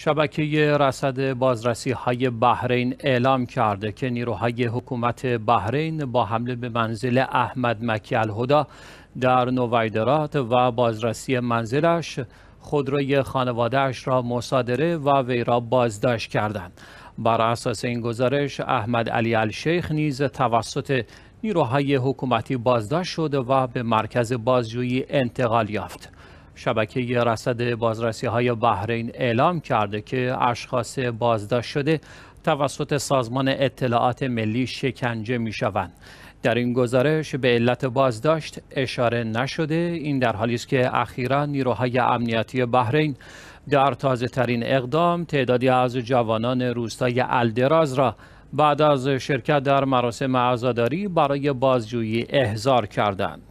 شبکه رصد بازرسی های بحرین اعلام کرده که نیروهای حکومت بحرین با حمله به منزل احمد مکی الهدا در نویدرات و بازرسی منزلش خودروی خانوادهش را مصادره و وی را بازداشت کردند. بر اساس این گزارش احمد علی الشیخ نیز توسط نیروهای حکومتی بازداشت شد و به مرکز بازجویی انتقال یافت. شبکه رصد بازرسی های بحرین اعلام کرده که اشخاص بازداشت شده توسط سازمان اطلاعات ملی شکنجه می شوند. در این گزارش به علت بازداشت اشاره نشده این در حالی است که اخیرا نیروهای امنیتی بحرین در تازه ترین اقدام تعدادی از جوانان روستای الدراز را بعد از شرکت در مراسم عزاداری برای بازجویی احضار کردند.